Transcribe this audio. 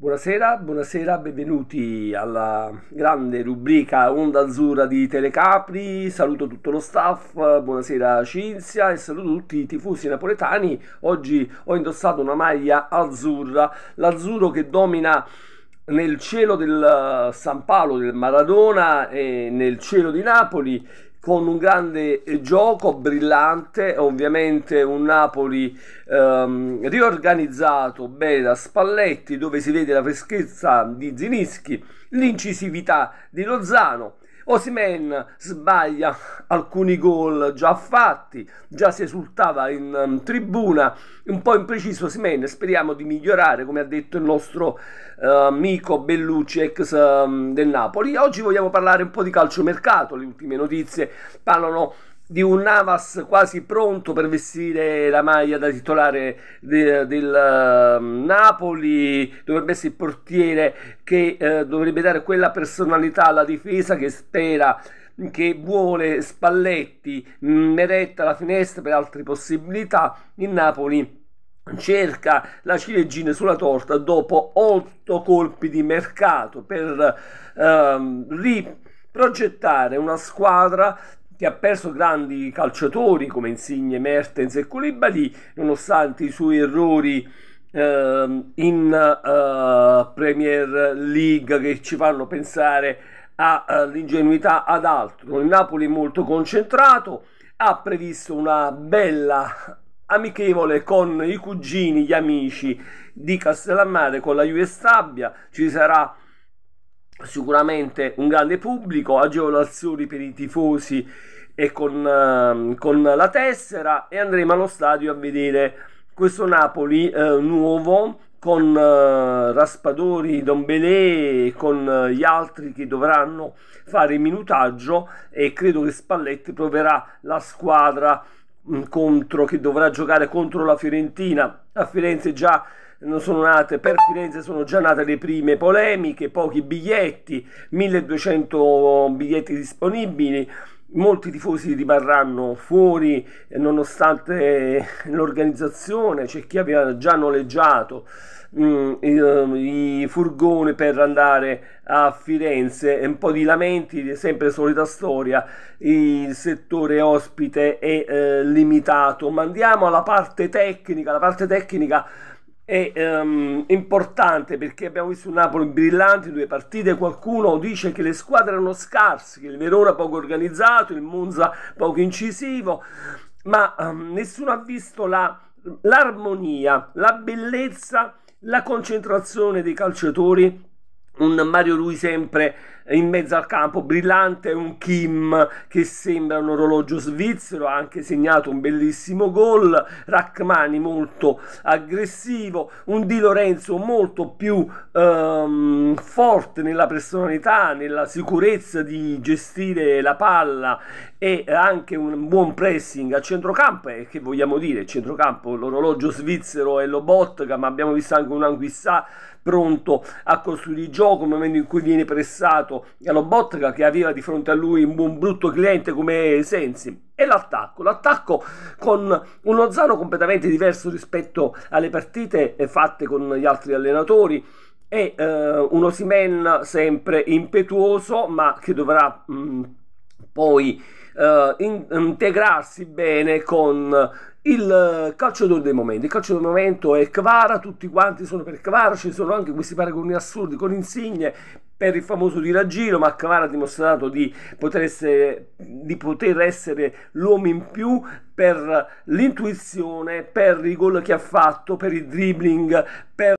Buonasera, buonasera, benvenuti alla grande rubrica Onda Azzurra di Telecapri. Saluto tutto lo staff, buonasera Cinzia e saluto tutti i tifosi napoletani. Oggi ho indossato una maglia azzurra, l'azzurro che domina nel cielo del San Paolo, del Maradona e nel cielo di Napoli con un grande eh, gioco brillante, ovviamente un Napoli ehm, riorganizzato bene da Spalletti dove si vede la freschezza di Zinischi, l'incisività di Lozano Osimen sbaglia alcuni gol già fatti, già si esultava in um, tribuna, un po' impreciso Osimen, speriamo di migliorare come ha detto il nostro uh, amico Bellucci ex um, del Napoli. Oggi vogliamo parlare un po' di calciomercato, le ultime notizie parlano di un Navas quasi pronto per vestire la maglia da titolare del, del ehm, Napoli, dovrebbe essere il portiere che uh, dovrebbe dare quella personalità alla difesa che spera che vuole Spalletti mm, meretta la finestra per altre possibilità in Napoli cerca la ciliegina sulla torta dopo otto colpi di mercato per uh, riprogettare una squadra che ha perso grandi calciatori come Insigne, Mertens e Koulibaly nonostante i suoi errori eh, in eh, Premier League che ci fanno pensare all'ingenuità eh, ad altro. Il Napoli molto concentrato, ha previsto una bella amichevole con i cugini, gli amici di Castellammare con la Juve Stabia, ci sarà sicuramente un grande pubblico, agevolazioni per i tifosi e con, ehm, con la tessera e andremo allo stadio a vedere questo Napoli eh, nuovo con eh, Raspadori, Don Belé e con eh, gli altri che dovranno fare il minutaggio e credo che Spalletti proverà la squadra mh, mm, contro, che dovrà giocare contro la Fiorentina. A Firenze già non sono nate per Firenze sono già nate le prime polemiche, pochi biglietti, 1200 biglietti disponibili. Molti tifosi rimarranno fuori nonostante l'organizzazione, c'è chi aveva già noleggiato mh, mm, i, i furgoni per andare a Firenze, un po' di lamenti, sempre solita storia, il settore ospite è eh, limitato, ma andiamo alla parte tecnica, la parte tecnica è um, importante perché abbiamo visto un Napoli brillante in due partite, qualcuno dice che le squadre erano scarse, che il Verona poco organizzato, il Monza poco incisivo, ma um, nessuno ha visto la, l'armonia, la bellezza, la concentrazione dei calciatori, un Mario Lui sempre in mezzo al campo brillante un Kim che sembra un orologio svizzero ha anche segnato un bellissimo gol Rachmani molto aggressivo un Di Lorenzo molto più ehm, forte nella personalità nella sicurezza di gestire la palla e anche un buon pressing a centrocampo e che vogliamo dire centrocampo l'orologio svizzero e Lobotka ma abbiamo visto anche un Anguissà pronto a costruire il gioco nel momento in cui viene pressato lato lo Botka che aveva di fronte a lui un brutto cliente come Sensi e l'attacco, l'attacco con uno Lozano completamente diverso rispetto alle partite eh, fatte con gli altri allenatori e eh, un Osimen sempre impetuoso ma che dovrà mh, mm, poi eh, in, integrarsi bene con il calciatore dei momenti. Il calciatore del momento è Kvara, tutti quanti sono per Kvara, ci sono anche questi paragoni assurdi con Insigne per il famoso tiragiro, ma Kvara ha dimostrato di poter essere, di poter essere l'uomo in più per l'intuizione, per i gol che ha fatto, per il dribbling, per